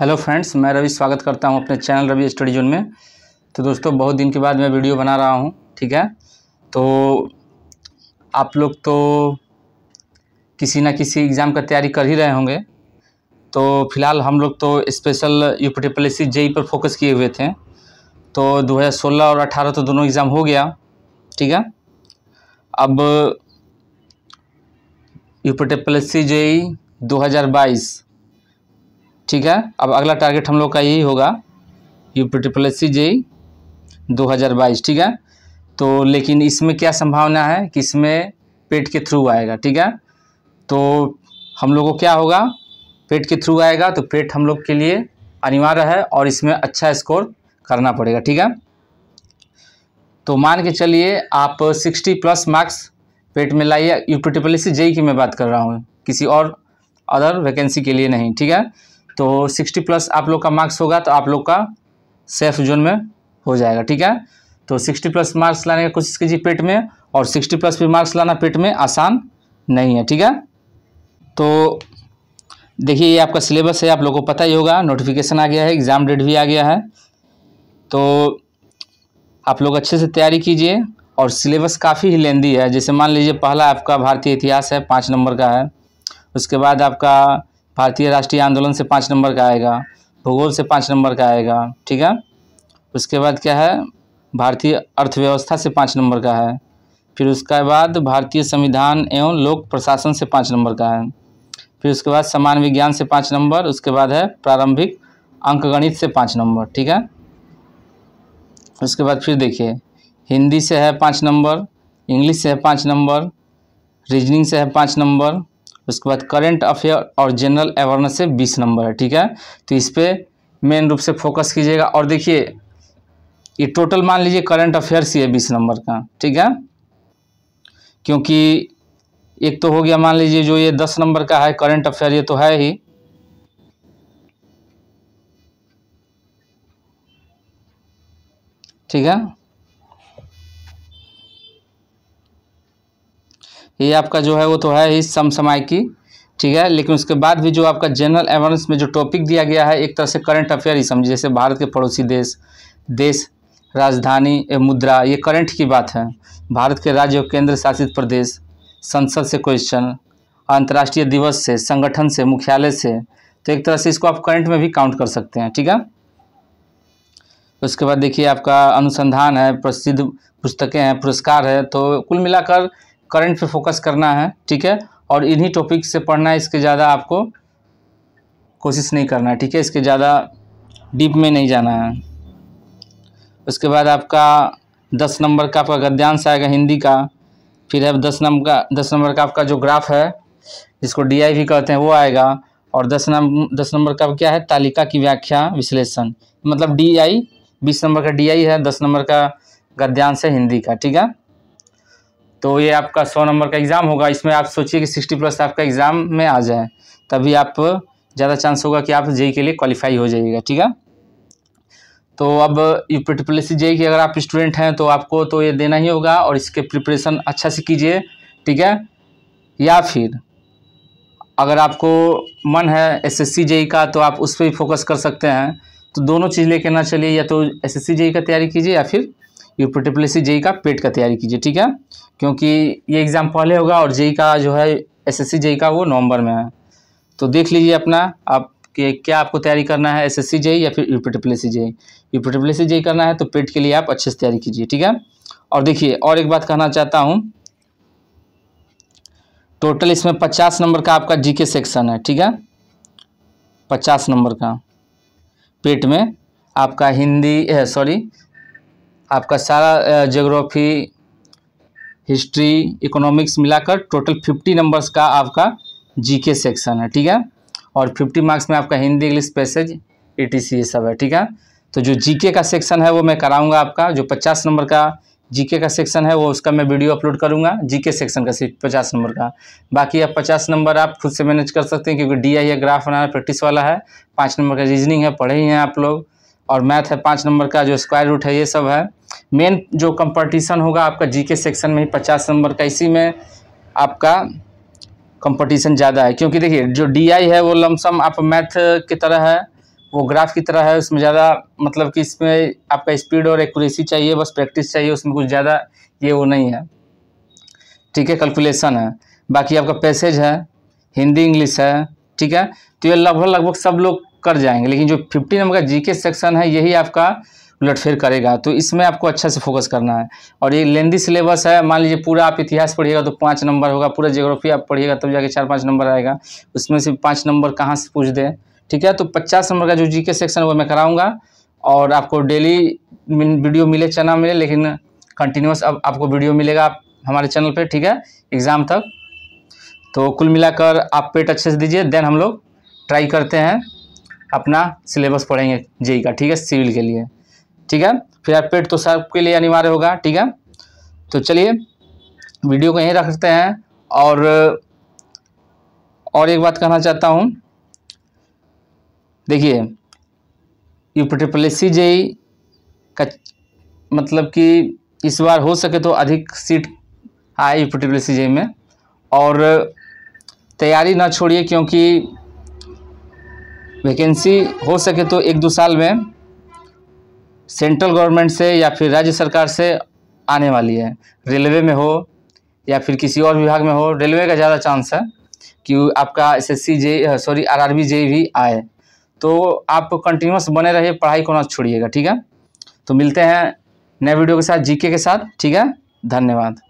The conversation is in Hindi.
हेलो फ्रेंड्स मैं रवि स्वागत करता हूं अपने चैनल रवि स्टडी जोन में तो दोस्तों बहुत दिन के बाद मैं वीडियो बना रहा हूं ठीक है तो आप लोग तो किसी ना किसी एग्ज़ाम का तैयारी कर ही रहे होंगे तो फिलहाल हम लोग तो special U P T S JE पर फोकस किए हुए थे तो 2016 और 18 तो दोनों एग्ज़ाम हो गया ठीक है अब U P T S JE ठीक है अब अगला टारगेट हम लोग का यही होगा UP triple S C JE दो ठीक है तो लेकिन इसमें क्या संभावना है कि इसमें पेट के थ्रू आएगा ठीक है तो हम लोग को क्या होगा पेट के थ्रू आएगा तो पेट हम लोग के लिए अनिवार्य है और इसमें अच्छा स्कोर करना पड़ेगा ठीक है तो मान के चलिए आप 60 प्लस मार्क्स पेट में लाइए यूपी ट्रिपल सी जेई की मैं बात कर रहा हूँ किसी और अदर वैकेंसी के लिए नहीं ठीक है तो सिक्सटी प्लस आप लोग का मार्क्स होगा तो आप लोग का सेफ जोन में हो जाएगा ठीक है तो सिक्सटी प्लस मार्क्स लाने की कोशिश कीजिए पेट में और सिक्सटी प्लस भी मार्क्स लाना पेट में आसान नहीं है ठीक है तो देखिए ये आपका सिलेबस है आप लोगों को पता ही होगा नोटिफिकेशन आ गया है एग्ज़ाम डेट भी आ गया है तो आप लोग अच्छे से तैयारी कीजिए और सिलेबस काफ़ी ही लेंदी है जैसे मान लीजिए पहला आपका भारतीय इतिहास है पाँच नंबर का है उसके बाद आपका भारतीय राष्ट्रीय आंदोलन से पाँच नंबर का आएगा भूगोल से पाँच नंबर का आएगा ठीक है उसके बाद क्या है भारतीय अर्थव्यवस्था से पाँच नंबर का है फिर उसके बाद भारतीय संविधान एवं लोक प्रशासन से पाँच नंबर का है फिर उसके बाद समान विज्ञान से पाँच नंबर उसके बाद है प्रारंभिक अंकगणित से पाँच नंबर ठीक है उसके बाद फिर देखिए हिंदी से है पाँच नंबर इंग्लिश से है पाँच नंबर रीजनिंग से है पाँच नंबर उसके बाद करेंट अफेयर और जनरल अवेयरनेस से बीस नंबर है ठीक है तो इस पर मेन रूप से फोकस कीजिएगा और देखिए ये टोटल मान लीजिए करंट अफेयर्स ही है बीस नंबर का ठीक है क्योंकि एक तो हो गया मान लीजिए जो ये दस नंबर का है करंट अफेयर ये तो है ही ठीक है ये आपका जो है वो तो है ही समसमाय की ठीक है लेकिन उसके बाद भी जो आपका जनरल अवेयरनेस में जो टॉपिक दिया गया है एक तरह से करंट अफेयर ही समझिए जैसे भारत के पड़ोसी देश देश राजधानी ए मुद्रा ये करंट की बात है भारत के राज्य और केंद्र शासित प्रदेश संसद से क्वेश्चन अंतर्राष्ट्रीय दिवस से संगठन से मुख्यालय से तो एक तरह से इसको आप करंट में भी काउंट कर सकते हैं ठीक है उसके बाद देखिए आपका अनुसंधान है प्रसिद्ध पुस्तकें हैं पुरस्कार है तो कुल मिलाकर करंट पे फोकस करना है ठीक है और इन्हीं टॉपिक से पढ़ना है इसके ज़्यादा आपको कोशिश नहीं करना है ठीक है इसके ज़्यादा डीप में नहीं जाना है उसके बाद आपका दस नंबर का आपका गद्यांश आएगा हिंदी का फिर अब दस नंबर का दस नंबर का आपका जो ग्राफ है जिसको डी भी कहते हैं वो आएगा और दस नंबर दस नंबर का क्या है तालिका की व्याख्या विश्लेषण मतलब डी आई बीस नंबर का डी आई है दस नंबर का गद्यांश है हिंदी का ठीक है तो ये आपका सौ नंबर का एग्ज़ाम होगा इसमें आप सोचिए कि सिक्सटी प्लस आपका एग्ज़ाम में आ जाए तभी आप ज़्यादा चांस होगा कि आप जे के लिए क्वालिफाई हो जाइएगा ठीक है तो अब U P triple S JE की अगर आप स्टूडेंट हैं तो आपको तो ये देना ही होगा और इसके प्रिपरेशन अच्छा से कीजिए ठीक है या फिर अगर आपको मन है एस एस जेई का तो आप उस पर भी फोकस कर सकते हैं तो दोनों चीज़ लेके ना चलिए या तो एस एस जेई का तैयारी कीजिए या फिर यूपी जेई का पेट का तैयारी कीजिए ठीक है क्योंकि ये एग्ज़ाम पहले होगा और जेई का जो है एसएससी जेई का वो नवंबर में है तो देख लीजिए अपना आप कि क्या आपको तैयारी करना है एसएससी जेई या फिर UP triple C JE UP JE करना है तो पेट के लिए आप अच्छे से तैयारी कीजिए ठीक है और देखिए और एक बात कहना चाहता हूँ टोटल इसमें पचास नंबर का आपका जी सेक्शन है ठीक है पचास नंबर का पेट में आपका हिंदी सॉरी आपका सारा जोग्राफ़ी हिस्ट्री इकोनॉमिक्स मिलाकर टोटल फिफ्टी नंबर्स का आपका जीके सेक्शन है ठीक है और फिफ्टी मार्क्स में आपका हिंदी इंग्लिश पैसेज एटीसी ये सब है ठीक है तो जो जीके का सेक्शन है वो मैं कराऊंगा आपका जो पचास नंबर का जीके का सेक्शन है वो उसका मैं वीडियो अपलोड करूंगा जीके सेक्शन का सिर्फ पचास नंबर का बाकी आप पचास नंबर आप खुद से मैनेज कर सकते हैं क्योंकि डी या ग्राफ बनाना प्रैक्टिस वाला है पाँच नंबर का रीजनिंग है पढ़े ही हैं आप लोग और मैथ है पाँच नंबर का जो स्क्वायर रूट है ये सब है मेन जो कंपटीशन होगा आपका जीके सेक्शन में ही पचास नंबर का इसी में आपका कंपटीशन ज़्यादा है क्योंकि देखिए जो डीआई है वो लमसम आप मैथ की तरह है वो ग्राफ की तरह है उसमें ज़्यादा मतलब कि इसमें आपका स्पीड और एक्यूरेसी चाहिए बस प्रैक्टिस चाहिए उसमें कुछ ज़्यादा ये वो नहीं है ठीक है कैलकुलेसन है बाकी आपका पैसेज है हिंदी इंग्लिश है ठीक है तो ये लगभग लगभग सब लोग कर जाएंगे लेकिन जो फिफ्टी नंबर का जीके सेक्शन है यही आपका उलटफेर करेगा तो इसमें आपको अच्छा से फोकस करना है और ये लेंदी सिलेबस है मान लीजिए पूरा आप इतिहास पढ़िएगा तो पाँच नंबर होगा पूरा जियोग्राफी आप पढ़िएगा तब तो जाके चार पाँच नंबर आएगा उसमें से पाँच नंबर कहाँ से पूछ दें ठीक है तो पचास नंबर का जो जी सेक्शन है वो मैं कराऊँगा और आपको डेली वीडियो मिले चना मिले लेकिन कंटिन्यूस अब आपको वीडियो मिलेगा आप हमारे चैनल पर ठीक है एग्ज़ाम तक तो कुल मिलाकर आप पेट अच्छे से दीजिए देन हम लोग ट्राई करते हैं अपना सिलेबस पढ़ेंगे जेई का ठीक है सिविल के लिए ठीक है फिर आप पेट तो सबके लिए अनिवार्य होगा ठीक है तो चलिए वीडियो को यहीं रखते हैं और और एक बात कहना चाहता हूँ देखिए यू ट्रिपल सी जेई का मतलब कि इस बार हो सके तो अधिक सीट आए यू ट्रिपल सी जेई में और तैयारी ना छोड़िए क्योंकि वैकेंसी हो सके तो एक दो साल में सेंट्रल गवर्नमेंट से या फिर राज्य सरकार से आने वाली है रेलवे में हो या फिर किसी और विभाग में हो रेलवे का ज़्यादा चांस है कि आपका S S C J sorry R R B J भी आए तो आप कंटिन्यूस बने रहिए पढ़ाई को ना छोड़िएगा ठीक है तो मिलते हैं नए वीडियो के साथ जीके के साथ ठीक है धन्यवाद